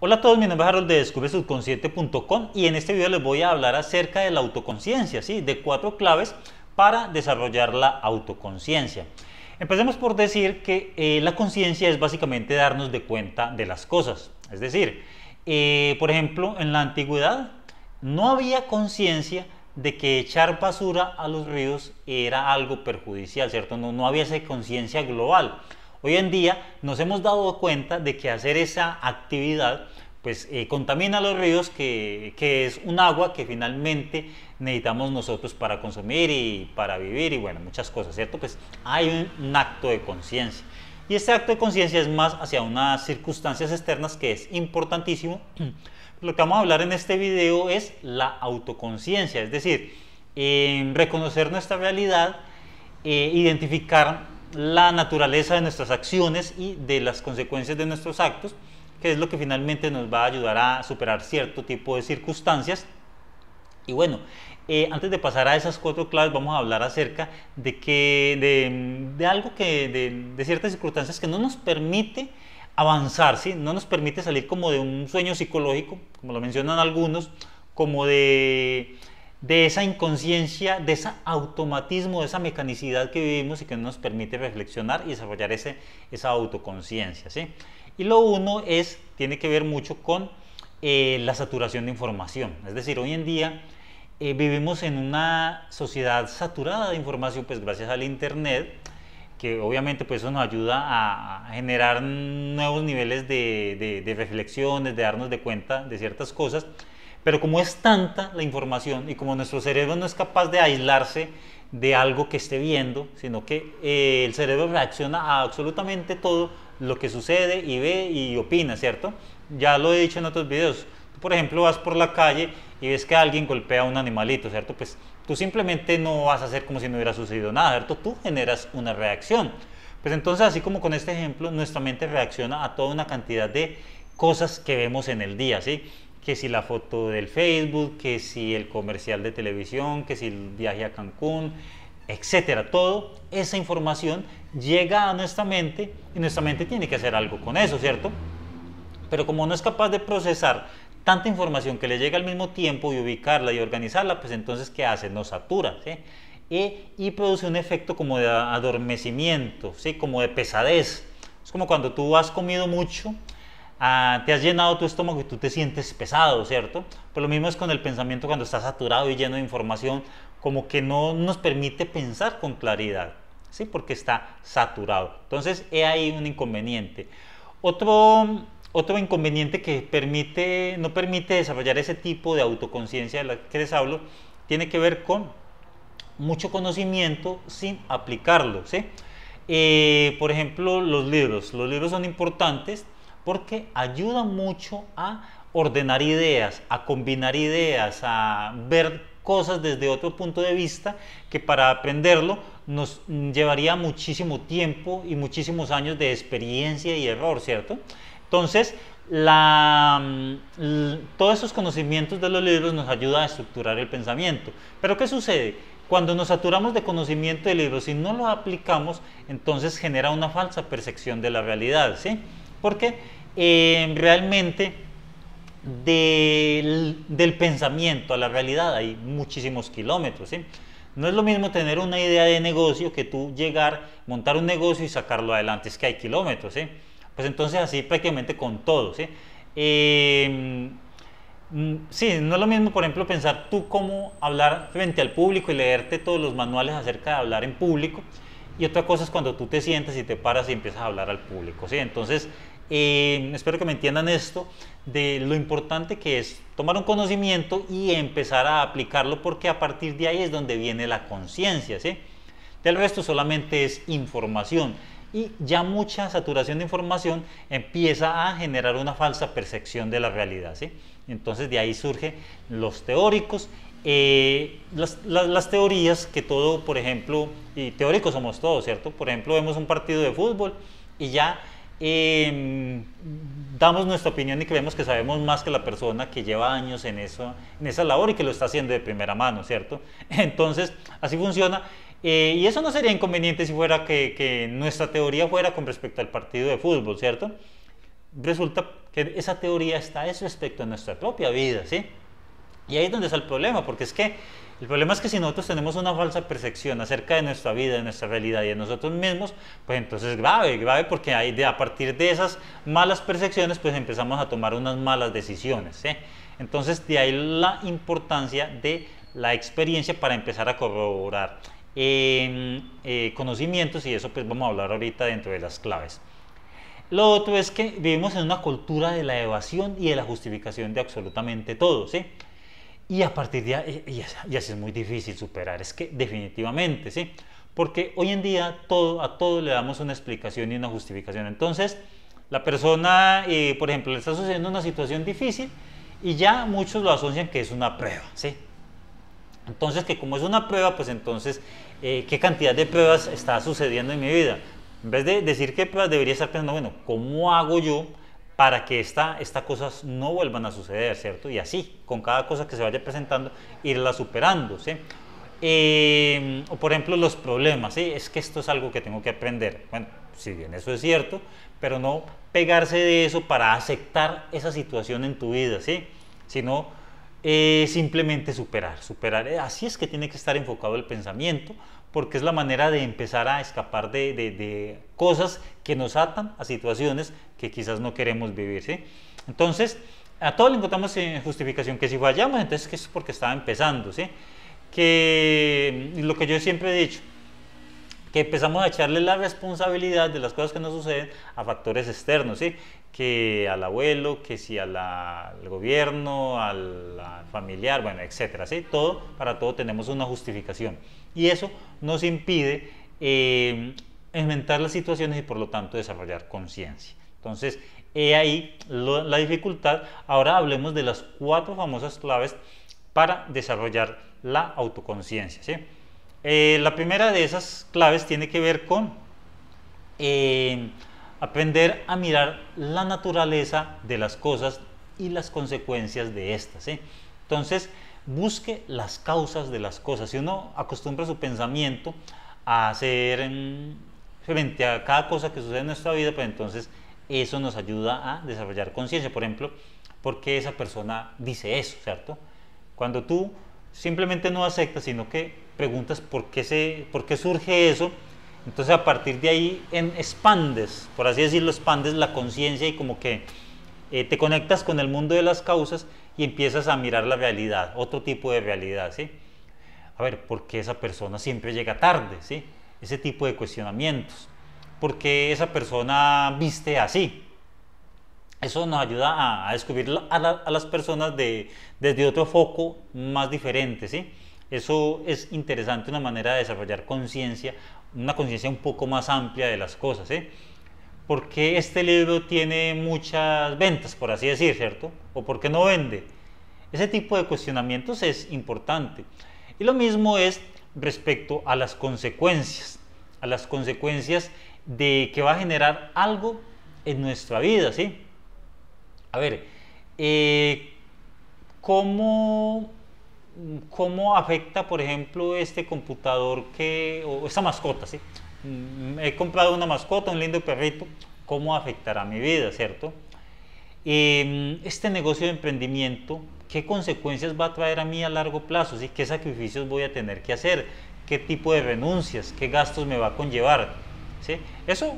Hola a todos, mi nombre es Harold de descubresubconsciente.com y en este video les voy a hablar acerca de la autoconciencia, ¿sí? de cuatro claves para desarrollar la autoconciencia. Empecemos por decir que eh, la conciencia es básicamente darnos de cuenta de las cosas. Es decir, eh, por ejemplo, en la antigüedad no había conciencia de que echar basura a los ríos era algo perjudicial, ¿cierto? No, no había esa conciencia global. Hoy en día nos hemos dado cuenta de que hacer esa actividad pues eh, contamina los ríos, que, que, es un agua que finalmente necesitamos nosotros para consumir y para vivir y bueno, muchas cosas, ¿cierto? Pues hay un, acto de conciencia. Y este acto de conciencia es más hacia unas circunstancias externas que es importantísimo. Lo que vamos a hablar en este video es la autoconciencia, es decir, reconocer nuestra realidad, eh, identificar la naturaleza de nuestras acciones y de las consecuencias de nuestros actos, que es lo que finalmente nos va a ayudar a superar cierto tipo de circunstancias. Y bueno, eh, antes de pasar a esas cuatro claves, vamos a hablar acerca de que de, algo que de, ciertas circunstancias que no nos permite avanzar, ¿sí? no nos permite salir como de un sueño psicológico, como lo mencionan algunos, como de de esa inconsciencia, de ese automatismo, de esa mecanicidad que vivimos y que nos permite reflexionar y desarrollar esa autoconciencia. ¿sí? Y lo uno es, tiene que ver mucho con eh, la saturación de información. Es decir, hoy en día eh, vivimos en una sociedad saturada de información, pues gracias al Internet, que obviamente pues eso nos ayuda a, generar nuevos niveles de, de reflexiones, de darnos de cuenta de ciertas cosas pero como es tanta la información y como nuestro cerebro no es capaz de aislarse de algo que esté viendo, sino que eh, el cerebro reacciona a absolutamente todo lo que sucede y ve y opina, ¿cierto? Ya lo he dicho en otros videos. por ejemplo, vas por la calle y ves que alguien golpea a un animalito, ¿cierto? Pues tú simplemente no vas a hacer como si no hubiera sucedido nada, ¿cierto? Tú generas una reacción. Pues entonces, así como con este ejemplo, nuestra mente reacciona a toda una cantidad de cosas que vemos en el día, ¿sí? que si la foto del Facebook, que si el comercial de televisión, que si el viaje a Cancún, etcétera. Todo esa información llega a nuestra mente y nuestra mente tiene que hacer algo con eso, ¿cierto? Pero como no es capaz de procesar tanta información que le llega al mismo tiempo y ubicarla y organizarla, pues entonces ¿qué hace? Nos satura, ¿sí? y produce un efecto como de adormecimiento, ¿sí? Como de pesadez. Es como cuando tú has comido mucho Ah, te has llenado tu estómago y tú te sientes pesado, ¿cierto? Pero pues lo mismo es con el pensamiento cuando está saturado y lleno de información, como que no nos permite pensar con claridad, ¿sí? Porque está saturado. Entonces, he ahí un inconveniente. Otro, otro inconveniente que permite, no permite desarrollar ese tipo de autoconciencia de la que les hablo, tiene que ver con mucho conocimiento sin aplicarlo, ¿sí? Eh, por ejemplo, los libros. Los libros son importantes, porque ayuda mucho a ordenar ideas, a combinar ideas, a ver cosas desde otro punto de vista que para aprenderlo nos llevaría muchísimo tiempo y muchísimos años de experiencia y error, ¿cierto? Entonces, mm, todos esos conocimientos de los libros nos ayudan a estructurar el pensamiento. Pero ¿qué sucede? Cuando nos saturamos de conocimiento de libros y no lo aplicamos, entonces genera una falsa percepción de la realidad, ¿sí? Porque eh, realmente del, del, pensamiento a la realidad hay muchísimos kilómetros. No es lo mismo tener una idea de negocio que tú llegar, montar un negocio y sacarlo adelante. Es que hay kilómetros. Pues entonces así prácticamente con todo. Em, mm, ¿sí? no es lo mismo, por ejemplo, pensar tú cómo hablar frente al público y leerte todos los manuales acerca de hablar en público. Y otra cosa es cuando tú te sientas y te paras y empiezas a hablar al público. ¿sí? Entonces, espero que me entiendan esto, de lo importante que es tomar un conocimiento y empezar a aplicarlo, porque a partir de ahí es donde viene la conciencia, ¿sí? Del resto solamente es información y ya mucha saturación de información empieza a generar una falsa percepción de la realidad, ¿sí? Entonces de ahí surgen los teóricos, eh, las, las teorías que todo, por ejemplo, y teóricos somos todos, ¿cierto? Por ejemplo, vemos un partido de fútbol y ya Em, damos nuestra opinión y creemos que sabemos más que la persona que lleva años en, eso, en esa labor y que lo está haciendo de primera mano, ¿cierto? Entonces, así funciona. Eh, y eso no sería inconveniente si fuera que, nuestra teoría fuera con respecto al partido de fútbol, ¿cierto? Resulta que esa teoría está eso respecto a nuestra propia vida, ¿sí? Y ahí es donde está el problema, porque es que el problema es que si nosotros tenemos una falsa percepción acerca de nuestra vida, de nuestra realidad y de nosotros mismos, pues entonces es grave, grave porque a partir de esas malas percepciones pues empezamos a tomar unas malas decisiones. Entonces de ahí la importancia de la experiencia para empezar a corroborar em, eh, conocimientos y eso pues vamos a hablar ahorita dentro de las claves. Lo otro es que vivimos en una cultura de la evasión y de la justificación de absolutamente todo, ¿sí? Y a partir de ahí, y así es muy difícil superar, es que definitivamente, ¿sí? Porque hoy en día todo, a todo le damos una explicación y una justificación. Entonces, la persona, eh, por ejemplo, le está sucediendo una situación difícil y ya muchos lo asocian que es una prueba, ¿sí? Entonces, que como es una prueba, pues entonces, eh, ¿qué cantidad de pruebas está sucediendo en mi vida? En vez de decir qué pruebas, debería estar pensando, bueno, ¿cómo hago yo para que estas cosas no vuelvan a suceder, ¿cierto? Y así, con cada cosa que se vaya presentando, irla superando, ¿sí? Eh, o por ejemplo los problemas, ¿sí? es que esto es algo que tengo que aprender. Bueno, si bien eso es cierto, pero no pegarse de eso para aceptar esa situación en tu vida, ¿sí? sino eh, simplemente superar, superar. Eh, así es que tiene que estar enfocado el pensamiento porque es la manera de empezar a escapar de, de, cosas que nos atan a situaciones que quizás no queremos vivir. ¿sí? Entonces, a todo le encontramos eh, justificación, que si fallamos, entonces que es porque estaba empezando. ¿sí? Que lo que yo siempre he dicho, que empezamos a echarle la responsabilidad de las cosas que nos suceden a factores externos, ¿sí? que al abuelo, que si al gobierno, al, familiar, bueno, etcétera, ¿sí? Todo, para todo tenemos una justificación. Y eso nos impide inventar eh, las situaciones y por lo tanto desarrollar conciencia. Entonces, he ahí la dificultad. Ahora hablemos de las cuatro famosas claves para desarrollar la autoconciencia, ¿sí? Eh, la primera de esas claves tiene que ver con eh, aprender a mirar la naturaleza de las cosas y las consecuencias de estas. Entonces, busque las causas de las cosas. Si uno acostumbra su pensamiento a hacer mm, frente a cada cosa que sucede en nuestra vida, pues entonces eso nos ayuda a desarrollar conciencia. Por ejemplo, ¿por qué esa persona dice eso? ¿Cierto? Cuando tú simplemente no aceptas, sino que preguntas por qué, se, por qué surge eso. Entonces a partir de ahí en, expandes, por así decirlo, expandes la conciencia y como que eh, te conectas con el mundo de las causas y empiezas a mirar la realidad, otro tipo de realidad, ¿sí? A ver, ¿por qué esa persona siempre llega tarde, ¿sí? Ese tipo de cuestionamientos. ¿Por qué esa persona viste así? Eso nos ayuda a, a descubrir a, a, las personas de, desde otro foco más diferente, ¿sí? Eso es interesante, una manera de desarrollar conciencia, una conciencia un poco más amplia de las cosas. ¿eh? ¿Por qué este libro tiene muchas ventas, por así decir, ¿cierto? ¿O por qué no vende? Ese tipo de cuestionamientos es importante. Y lo mismo es respecto a las consecuencias, a las consecuencias de que va a generar algo en nuestra vida, ¿sí? A ver, eh, ¿cómo ¿Cómo afecta, por ejemplo, este computador que, o esta mascota? ¿sí? Mm, he comprado una mascota, un lindo perrito, ¿cómo afectará mi vida, cierto? Em, este negocio de emprendimiento, ¿qué consecuencias va a traer a mí a largo plazo? ¿sí? ¿Qué sacrificios voy a tener que hacer? ¿Qué tipo de renuncias? ¿Qué gastos me va a conllevar? ¿sí? Eso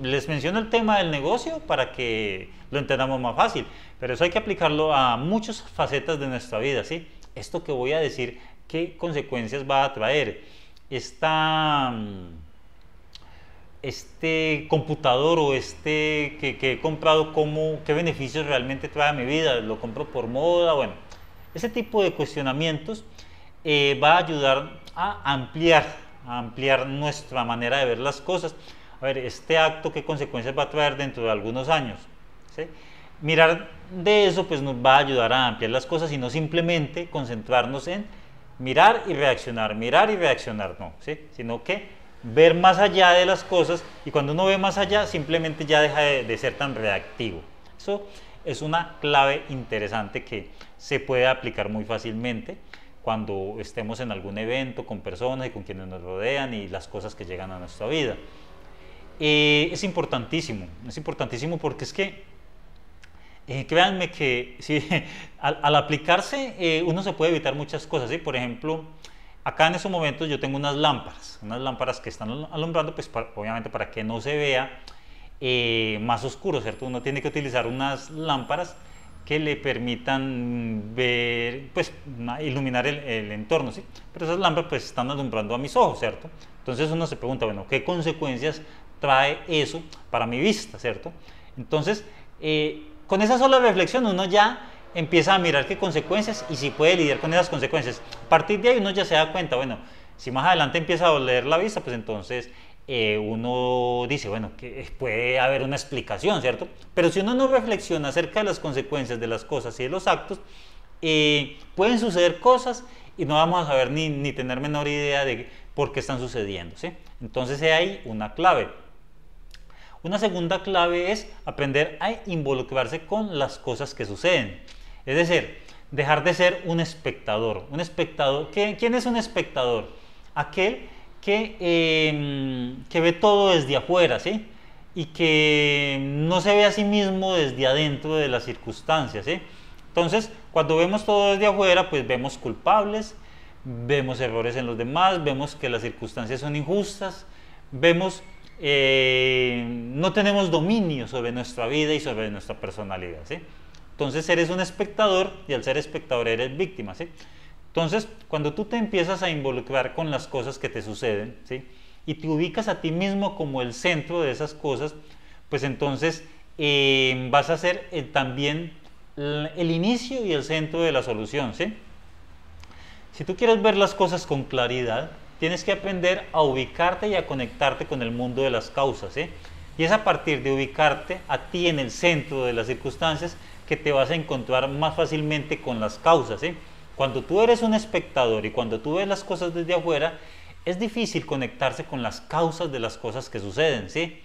les menciono el tema del negocio para que lo entendamos más fácil, pero eso hay que aplicarlo a muchas facetas de nuestra vida, ¿sí? esto que voy a decir, ¿qué consecuencias va a traer? Esta, mm, este computador o este que, he comprado, ¿cómo, ¿qué beneficios realmente trae a mi vida? ¿Lo compro por moda? Bueno, ese tipo de cuestionamientos eh, va a ayudar a ampliar, a ampliar nuestra manera de ver las cosas. A ver, este acto, ¿qué consecuencias va a traer dentro de algunos años? ¿Sí? mirar de eso pues nos va a ayudar a ampliar las cosas y no simplemente concentrarnos en mirar y reaccionar, mirar y reaccionar, no, ¿sí? sino que ver más allá de las cosas y cuando uno ve más allá simplemente ya deja de, ser tan reactivo. Eso es una clave interesante que se puede aplicar muy fácilmente cuando estemos en algún evento con personas y con quienes nos rodean y las cosas que llegan a nuestra vida. Eh, es importantísimo, es importantísimo porque es que créanme que al, aplicarse eh, uno se puede evitar muchas cosas. ¿sí? Por ejemplo, acá en esos momentos yo tengo unas lámparas, unas lámparas que están alumbrando, pues obviamente para que no se vea eh, más oscuro, ¿cierto? Uno tiene que utilizar unas lámparas que le permitan ver, pues iluminar el, entorno, ¿sí? Pero esas lámparas pues están alumbrando a mis ojos, ¿cierto? Entonces uno se pregunta, bueno, ¿qué consecuencias trae eso para mi vista, ¿cierto? Entonces, eh, con esa sola reflexión uno ya empieza a mirar qué consecuencias y si puede lidiar con esas consecuencias. A partir de ahí uno ya se da cuenta, bueno, si más adelante empieza a doler la vista, pues entonces eh, uno dice, bueno, que puede haber una explicación, ¿cierto? Pero si uno no reflexiona acerca de las consecuencias de las cosas y de los actos, eh, pueden suceder cosas y no vamos a saber ni, ni tener menor idea de por qué están sucediendo, ¿sí? Entonces hay una clave. Una segunda clave es aprender a involucrarse con las cosas que suceden. Es decir, dejar de ser un espectador. Un espectador ¿Quién es un espectador? Aquel que, em, que ve todo desde afuera, ¿sí? Y que no se ve a sí mismo desde adentro de las circunstancias, Entonces, cuando vemos todo desde afuera, pues vemos culpables, vemos errores en los demás, vemos que las circunstancias son injustas, vemos eh, no tenemos dominio sobre nuestra vida y sobre nuestra personalidad. ¿sí? Entonces eres un espectador y al ser espectador eres víctima. ¿sí? Entonces, cuando tú te empiezas a involucrar con las cosas que te suceden ¿sí? y te ubicas a ti mismo como el centro de esas cosas, pues entonces eh, vas a ser eh, también el, el, inicio y el centro de la solución. ¿sí? Si tú quieres ver las cosas con claridad, tienes que aprender a ubicarte y a conectarte con el mundo de las causas. Y es a partir de ubicarte a ti en el centro de las circunstancias que te vas a encontrar más fácilmente con las causas. y Cuando tú eres un espectador y cuando tú ves las cosas desde afuera, es difícil conectarse con las causas de las cosas que suceden. ¿sí?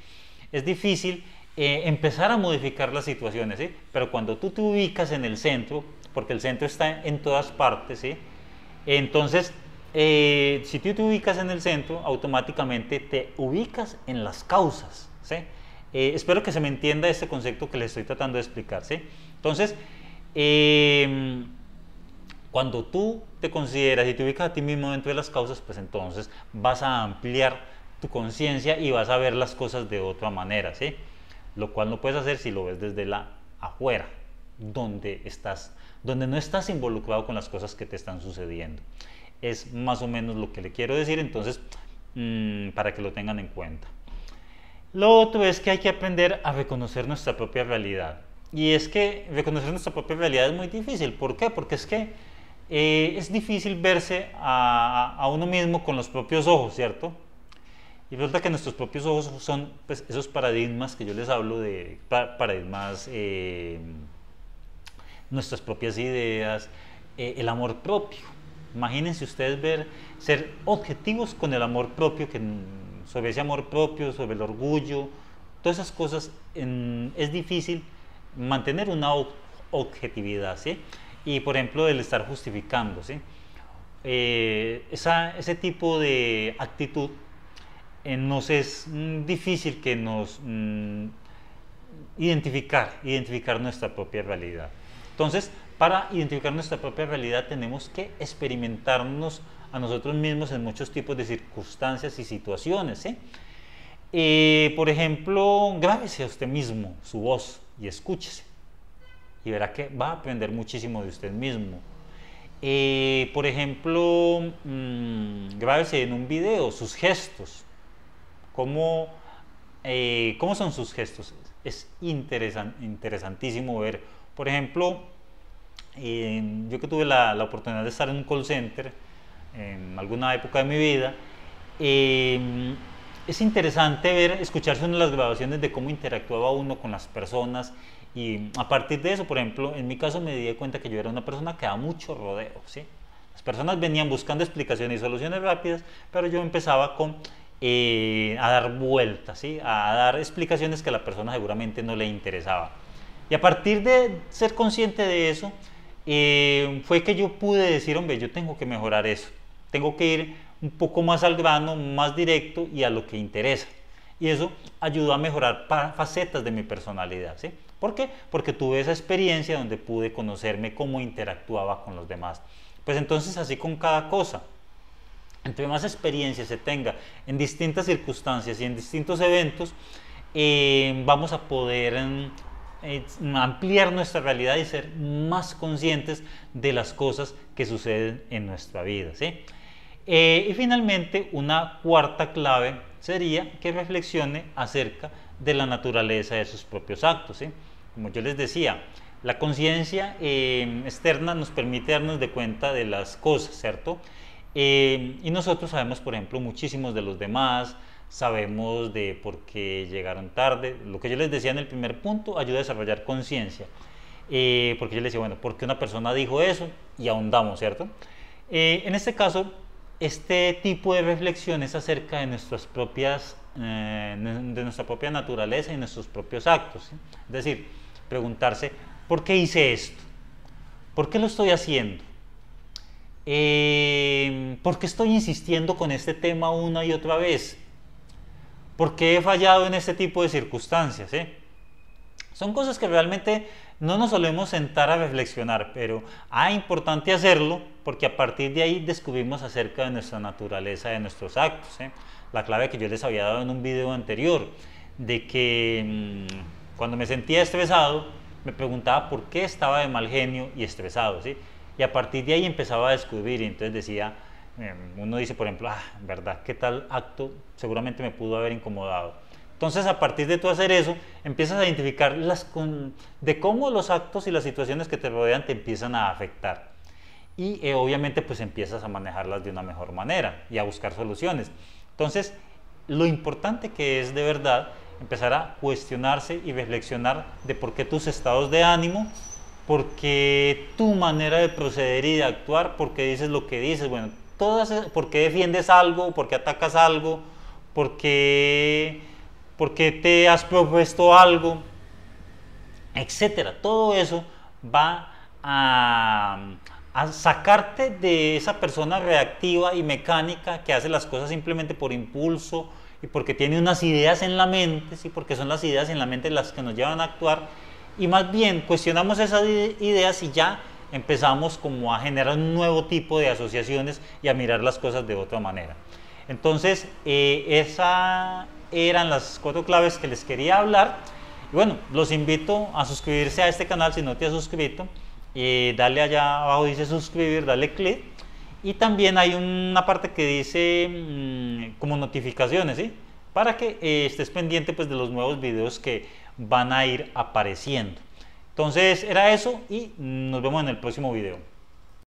Es difícil eh, empezar a modificar las situaciones, ¿sí? pero cuando tú te ubicas en el centro, porque el centro está en todas partes, ¿sí? entonces eh, si tú te ubicas en el centro, automáticamente te ubicas en las causas. Eh, espero que se me entienda este concepto que les estoy tratando de explicar. Entonces, em, cuando tú te consideras y te ubicas a ti mismo dentro de las causas, pues entonces vas a ampliar tu conciencia y vas a ver las cosas de otra manera, ¿sí? Lo cual no puedes hacer si lo ves desde la afuera, donde donde no estás involucrado con las cosas que te están sucediendo es más o menos lo que le quiero decir, entonces mm, para que lo tengan en cuenta. Lo otro es que hay que aprender a reconocer nuestra propia realidad. Y es que reconocer nuestra propia realidad es muy difícil. ¿Por qué? Porque es que eh, es difícil verse a, uno mismo con los propios ojos, ¿cierto? Y resulta que nuestros propios ojos son pues, esos paradigmas que yo les hablo de paradigmas, eh, nuestras propias ideas, eh, el amor propio. Imagínense ustedes ver, ser objetivos con el amor propio, que, sobre ese amor propio, sobre el orgullo, todas esas cosas, es difícil mantener una objetividad, ¿sí? Y por ejemplo, el estar justificando, eh, esa, ese tipo de actitud eh, nos es mm, difícil que nos mm, identificar, identificar nuestra propia realidad. Entonces, para identificar nuestra propia realidad tenemos que experimentarnos a nosotros mismos en muchos tipos de circunstancias y situaciones. Eh, por ejemplo, grábese a usted mismo su voz y escúchese. Y verá que va a aprender muchísimo de usted mismo. Eh, por ejemplo, mmm, en un video sus gestos. ¿Cómo, eh, cómo son sus gestos? Es interesantísimo ver. Por ejemplo, yo que tuve la, oportunidad de estar en un call center en alguna época de mi vida, em, es interesante ver, escucharse en las grabaciones de cómo interactuaba uno con las personas y a partir de eso, por ejemplo, en mi caso me di cuenta que yo era una persona que daba mucho rodeo, ¿sí? Las personas venían buscando explicaciones y soluciones rápidas, pero yo empezaba con eh, a dar vueltas, ¿sí? A dar explicaciones que a la persona seguramente no le interesaba. Y a partir de ser consciente de eso, eh, fue que yo pude decir, hombre, yo tengo que mejorar eso, tengo que ir un poco más al grano, más directo y a lo que interesa. Y eso ayudó a mejorar facetas de mi personalidad, ¿sí? ¿Por qué? Porque tuve esa experiencia donde pude conocerme cómo interactuaba con los demás. Pues entonces así con cada cosa. Entre más experiencia se tenga en distintas circunstancias y en distintos eventos, eh, vamos a poder mm, eh, ampliar nuestra realidad y ser más conscientes de las cosas que suceden en nuestra vida. ¿sí? Eh, y finalmente, una cuarta clave sería que reflexione acerca de la naturaleza de sus propios actos. Como yo les decía, la conciencia em, externa nos permite darnos de cuenta de las cosas, ¿cierto? Eh, y nosotros sabemos, por ejemplo, muchísimos de los demás, sabemos de por qué llegaron tarde. Lo que yo les decía en el primer punto ayuda a desarrollar conciencia. Eh, porque yo les decía, bueno, ¿por qué una persona dijo eso? Y ahondamos, ¿cierto? Eh, en este caso, este tipo de reflexiones acerca de nuestras propias eh, de nuestra propia naturaleza y nuestros propios actos. Es decir, preguntarse, ¿por qué hice esto? ¿Por qué lo estoy haciendo? ¿Por qué estoy insistiendo con este tema una y otra vez? ¿Por qué he fallado en este tipo de circunstancias. Eh? Son cosas que realmente no nos solemos sentar a reflexionar, pero es ah, importante hacerlo porque a partir de ahí descubrimos acerca de nuestra naturaleza, de nuestros actos. Eh. La clave que yo les había dado en un video anterior, de que mm, cuando me sentía estresado, me preguntaba por qué estaba de mal genio y estresado. ¿sí? Y a partir de ahí empezaba a descubrir, y entonces decía, Em, uno dice, por ejemplo, ah, ¿verdad? ¿Qué tal acto seguramente me pudo haber incomodado? Entonces, a partir de tú hacer eso, empiezas a identificar las de cómo los actos y las situaciones que te rodean te empiezan a afectar. Y eh, obviamente, pues empiezas a manejarlas de una mejor manera y a buscar soluciones. Entonces, lo importante que es de verdad empezar a cuestionarse y reflexionar de por qué tus estados de ánimo por qué tu manera de proceder y de actuar, por qué dices lo que dices, bueno, todas, eh, por qué defiendes algo, por qué atacas algo, por qué, te has propuesto algo, etcétera. Todo eso va a, sacarte de esa persona reactiva y mecánica que hace las cosas simplemente por impulso y porque tiene unas ideas en la mente, ¿sí? porque son las ideas en la mente las que nos llevan a actuar, y más bien cuestionamos esas ideas y ya empezamos como a generar un nuevo tipo de asociaciones y a mirar las cosas de otra manera. Entonces, eh, esas eran las cuatro claves que les quería hablar. bueno, los invito a suscribirse a este canal si no te has suscrito. Eh, dale allá abajo, dice suscribir, dale clic. Y también hay una parte que dice mm, como notificaciones, ¿sí? Para que eh, estés pendiente pues, de los nuevos videos que van a ir apareciendo. Entonces era eso y nos vemos en el próximo video.